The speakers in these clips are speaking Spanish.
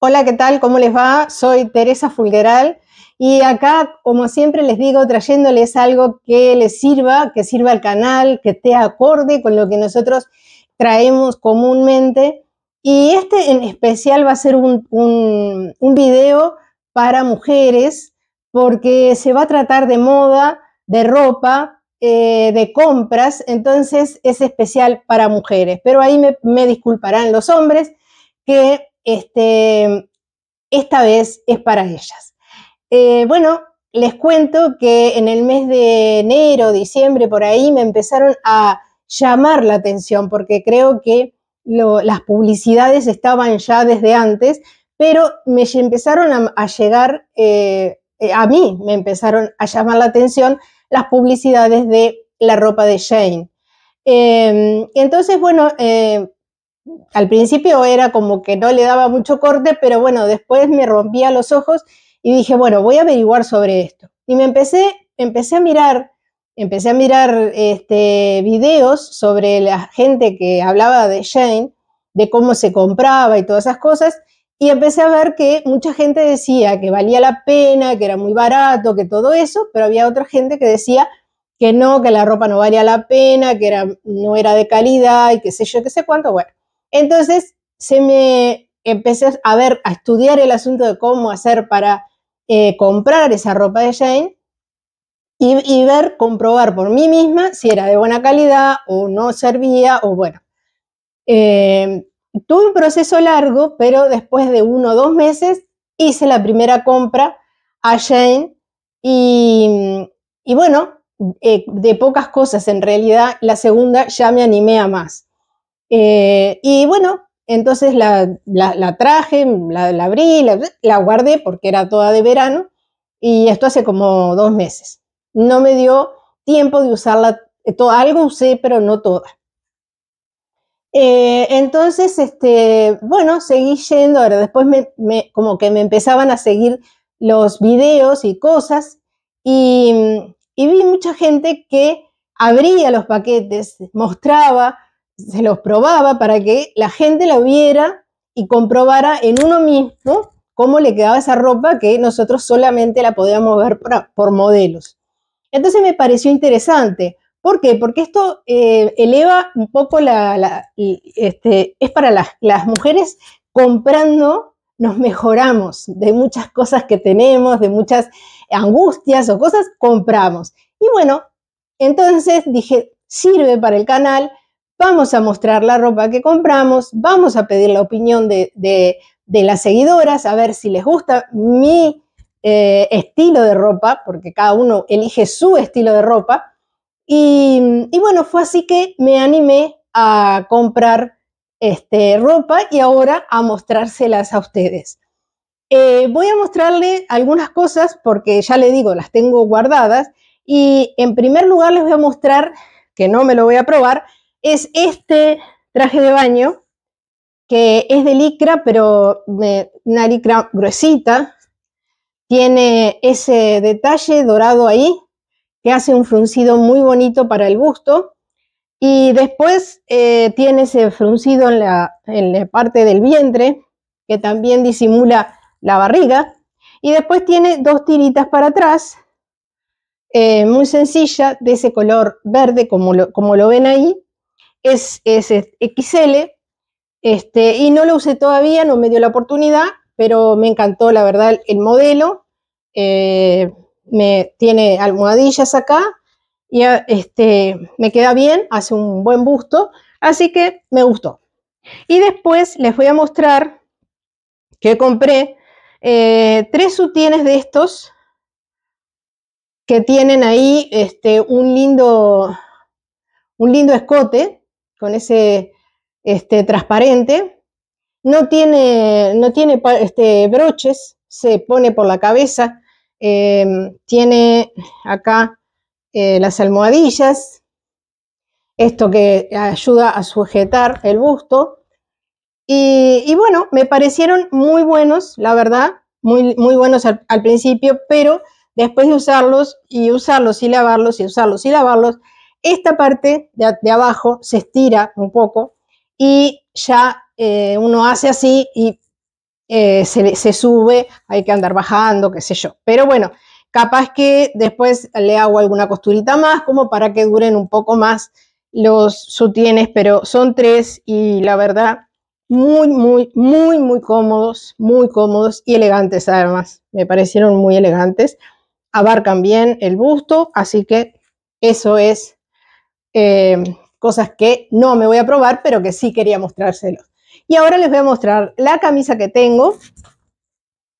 Hola, ¿qué tal? ¿Cómo les va? Soy Teresa Fulgeral y acá, como siempre les digo, trayéndoles algo que les sirva, que sirva al canal, que esté acorde con lo que nosotros traemos comúnmente. Y este en especial va a ser un, un, video para mujeres porque se va a tratar de moda, de ropa, eh, de compras, entonces es especial para mujeres. Pero ahí me disculparán los hombres que este, esta vez es para ellas. Eh, bueno, les cuento que en el mes de enero, diciembre, por ahí me empezaron a llamar la atención porque creo que las publicidades estaban ya desde antes, pero me empezaron a, llegar, eh, eh, a mí me empezaron a llamar la atención las publicidades de la ropa de Shane. Em, entonces, bueno, al principio era como que no le daba mucho corte, pero bueno, después me rompía los ojos y dije, bueno, voy a averiguar sobre esto. Y me empecé, empecé a mirar, empecé a mirar este, videos sobre la gente que hablaba de Shane, de cómo se compraba y todas esas cosas, y empecé a ver que mucha gente decía que valía la pena, que era muy barato, que todo eso, pero había otra gente que decía que no, que la ropa no valía la pena, que era, no era de calidad y qué sé yo, qué sé cuánto, bueno. Entonces, se me empecé a ver, a estudiar el asunto de cómo hacer para eh, comprar esa ropa de Jane y, ver, comprobar por mí misma si era de buena calidad o no servía o bueno. Em, tuve un proceso largo, pero después de uno o dos meses hice la primera compra a Jane y, bueno, eh, de pocas cosas en realidad, la segunda ya me animé a más. Eh, y bueno, entonces la, traje, la, abrí, la, guardé porque era toda de verano y esto hace como dos meses. No me dio tiempo de usarla, eh, todo, algo usé, pero no toda. Eh, entonces, este, bueno, seguí yendo, después me, como que me empezaban a seguir los videos y cosas y, y vi mucha gente que abría los paquetes, mostraba se los probaba para que la gente la viera y comprobara en uno mismo cómo le quedaba esa ropa que nosotros solamente la podíamos ver por, modelos. Entonces me pareció interesante. ¿Por qué? Porque esto eh, eleva un poco la... Este, es para las, las mujeres comprando nos mejoramos de muchas cosas que tenemos, de muchas angustias o cosas, compramos. Y bueno, entonces dije, sirve para el canal, vamos a mostrar la ropa que compramos, vamos a pedir la opinión de, las seguidoras, a ver si les gusta mi eh, estilo de ropa, porque cada uno elige su estilo de ropa. Y, bueno, fue así que me animé a comprar este, ropa y ahora a mostrárselas a ustedes. Eh, voy a mostrarle algunas cosas porque ya le digo, las tengo guardadas. Y en primer lugar les voy a mostrar, que no me lo voy a probar, es este traje de baño, que es de licra, pero de una licra gruesita. Tiene ese detalle dorado ahí, que hace un fruncido muy bonito para el busto. Y después eh, tiene ese fruncido en la, la parte del vientre, que también disimula la barriga. Y después tiene dos tiritas para atrás, eh, muy sencilla, de ese color verde, como como lo ven ahí, es, XL, este, y no lo usé todavía, no me dio la oportunidad, pero me encantó, la verdad, el modelo. Eh, me, tiene almohadillas acá, y ah, este, me queda bien, hace un buen busto, así que me gustó. Y después les voy a mostrar que compré eh, tres sutienes de estos que tienen ahí este, un, lindo, un lindo escote con ese este, transparente, no tiene, no tiene este, broches, se pone por la cabeza, em, tiene acá eh, las almohadillas, esto que ayuda a sujetar el busto. Y, bueno, me parecieron muy buenos, la verdad, muy, muy buenos al, al principio, pero después de usarlos y usarlos y lavarlos y usarlos y lavarlos, esta parte de, abajo se estira un poco y ya eh, uno hace así y eh, se, se, sube, hay que andar bajando, qué sé yo. Pero bueno, capaz que después le hago alguna costurita más como para que duren un poco más los sutienes, pero son tres y la verdad muy, muy, muy, muy cómodos, muy cómodos y elegantes además. Me parecieron muy elegantes. Abarcan bien el busto, así que eso es eh, cosas que no me voy a probar, pero que sí quería mostrárselos. Y ahora les voy a mostrar la camisa que tengo,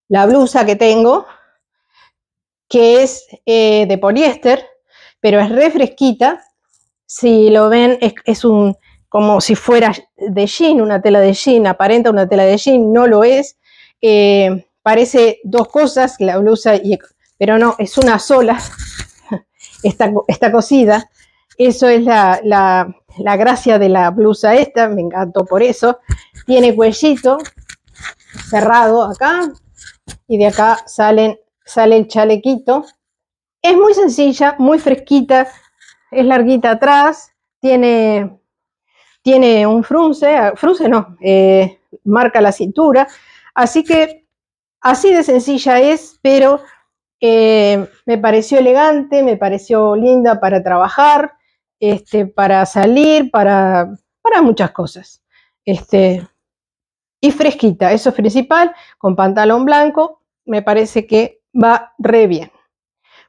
la blusa que tengo, que es eh, de poliéster, pero es refresquita. Si lo ven, es, un, como si fuera de jean, una tela de jean, aparenta una tela de jean, no lo es. Eh, parece dos cosas, la blusa, y, pero no, es una sola. está, está cosida eso es la, gracia de la blusa esta, me encantó por eso. Tiene cuellito cerrado acá y de acá salen, sale el chalequito. Es muy sencilla, muy fresquita, es larguita atrás, tiene, un frunce, ah, frunce no, eh, marca la cintura. Así que así de sencilla es, pero eh, me pareció elegante, me pareció linda para trabajar. Este, para salir, para, muchas cosas. Este, y fresquita, eso es principal, con pantalón blanco, me parece que va re bien.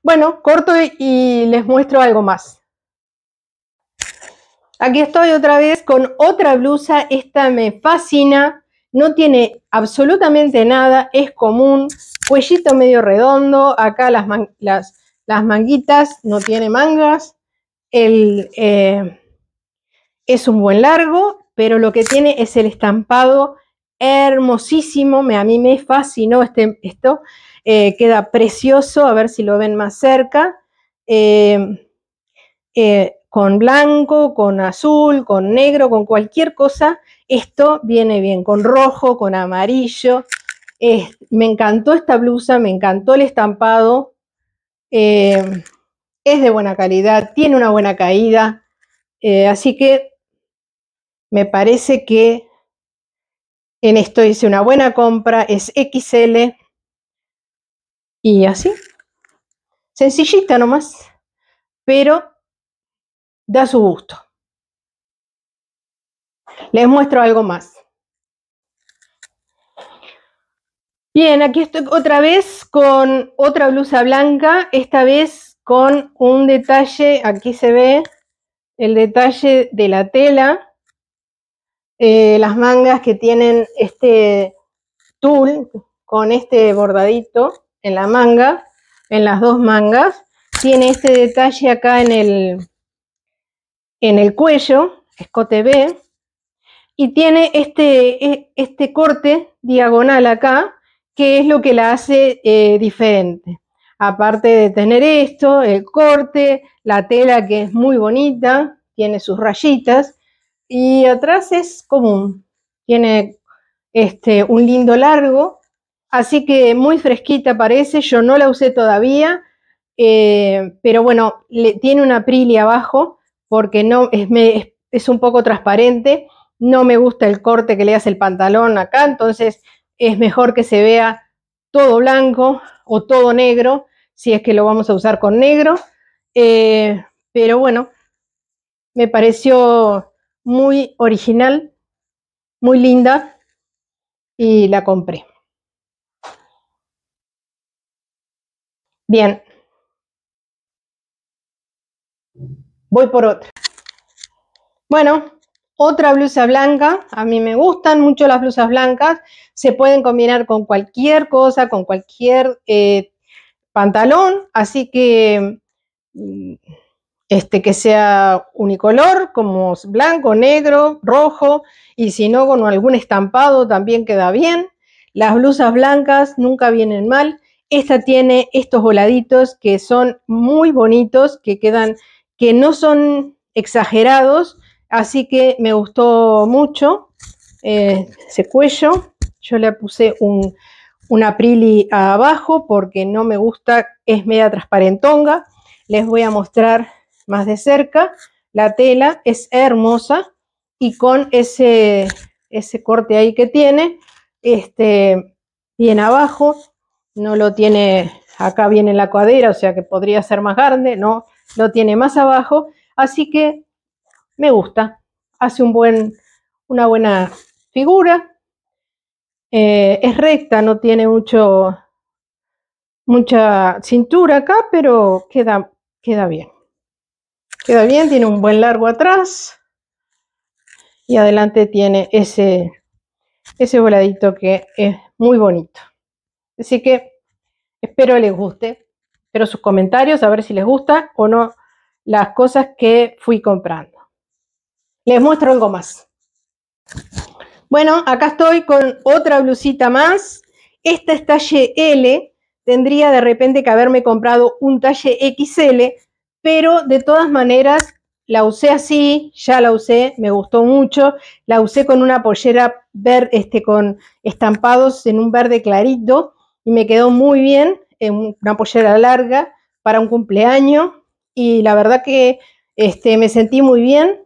Bueno, corto y les muestro algo más. Aquí estoy otra vez con otra blusa, esta me fascina, no tiene absolutamente nada, es común, cuellito medio redondo, acá las, las manguitas, no tiene mangas, eh, es un buen largo, pero lo que tiene es el estampado hermosísimo. Me, a mí me fascinó este, esto. Eh, queda precioso, a ver si lo ven más cerca. Eh, con blanco, con azul, con negro, con cualquier cosa. Esto viene bien, con rojo, con amarillo. me encantó esta blusa, me encantó el estampado es de buena calidad, tiene una buena caída, eh, así que me parece que en esto hice una buena compra, es XL y así. Sencillita nomás, pero da su gusto. Les muestro algo más. Bien, aquí estoy otra vez con otra blusa blanca, esta vez con un detalle, aquí se ve el detalle de la tela, eh, las mangas que tienen este tul con este bordadito en la manga, en las dos mangas, tiene este detalle acá en el, en el cuello, escote B, y tiene este, e, este corte diagonal acá, que es lo que la hace eh, diferente aparte de tener esto, el corte, la tela que es muy bonita, tiene sus rayitas y atrás es común, tiene este, un lindo largo, así que muy fresquita parece, yo no la usé todavía, eh, pero bueno, tiene una prilia abajo porque no, es, es un poco transparente, no me gusta el corte que le hace el pantalón acá, entonces es mejor que se vea todo blanco, o todo negro, si es que lo vamos a usar con negro. Eh, pero bueno, me pareció muy original, muy linda y la compré. Bien. Voy por otra. Bueno, otra blusa blanca, a mí me gustan mucho las blusas blancas, se pueden combinar con cualquier cosa, con cualquier eh, pantalón, así que mm, este que sea unicolor, como blanco, negro, rojo, y si no con algún estampado también queda bien. Las blusas blancas nunca vienen mal. Esta tiene estos voladitos que son muy bonitos, que quedan, que no son exagerados, Así que me gustó mucho eh, ese cuello. Yo le puse un, aprili abajo porque no me gusta, es media transparentonga. Les voy a mostrar más de cerca. La tela es hermosa y con ese, ese corte ahí que tiene, este, bien abajo, no lo tiene acá bien en la cuadera, o sea que podría ser más grande, no, lo tiene más abajo. Así que me gusta. Hace un buen, una buena figura. Eh, es recta, no tiene mucho, mucha cintura acá, pero queda, queda bien. Queda bien, tiene un buen largo atrás. Y adelante tiene ese, ese voladito que es muy bonito. Así que espero les guste. Espero sus comentarios, a ver si les gusta o no las cosas que fui comprando les muestro algo más. Bueno, acá estoy con otra blusita más. Esta es talle L. Tendría de repente que haberme comprado un talle XL, pero de todas maneras la usé así, ya la usé, me gustó mucho. La usé con una pollera verde, este, con estampados en un verde clarito y me quedó muy bien. En una pollera larga para un cumpleaños y la verdad que este, me sentí muy bien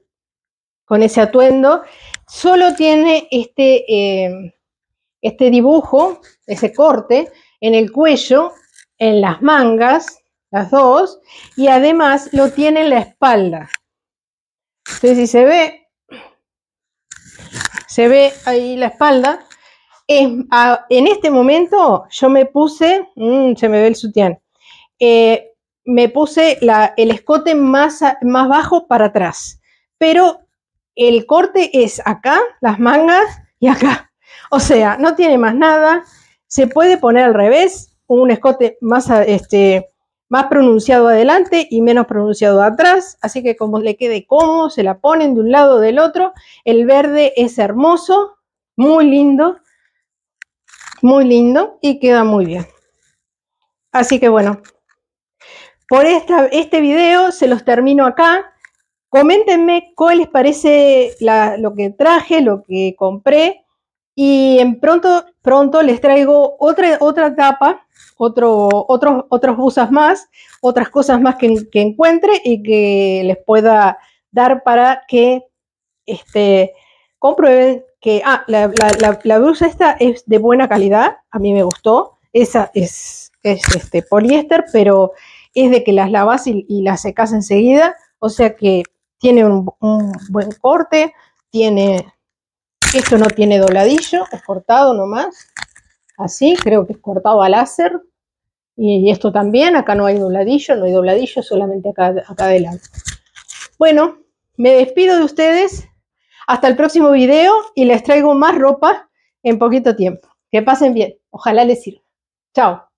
con ese atuendo, solo tiene este, eh, este dibujo, ese corte, en el cuello, en las mangas, las dos, y además lo tiene en la espalda. Entonces, si se ve, se ve ahí la espalda. en este momento yo me puse, mm, se me ve el sutián, eh, me puse el escote más, más bajo para atrás, pero el corte es acá, las mangas y acá. O sea, no tiene más nada. Se puede poner al revés, un escote más, este, más pronunciado adelante y menos pronunciado atrás. Así que como le quede cómodo, se la ponen de un lado o del otro. El verde es hermoso, muy lindo, muy lindo y queda muy bien. Así que bueno, por este video se los termino acá. Coméntenme qué les parece lo que traje, lo que compré. Y en pronto, pronto les traigo otra, otra tapa, otro, otras busas más, otras cosas más que, encuentre y que les pueda dar para que este, comprueben que ah, la, la, blusa esta es de buena calidad, a mí me gustó, esa es, este, poliéster, pero es de que las lavas y, y las secas enseguida, o sea que tiene un, buen corte, tiene, esto no tiene dobladillo, es cortado nomás, así, creo que es cortado a láser, y, esto también, acá no hay dobladillo, no hay dobladillo, solamente acá adelante. Bueno, me despido de ustedes, hasta el próximo video y les traigo más ropa en poquito tiempo. Que pasen bien, ojalá les sirva. Chao.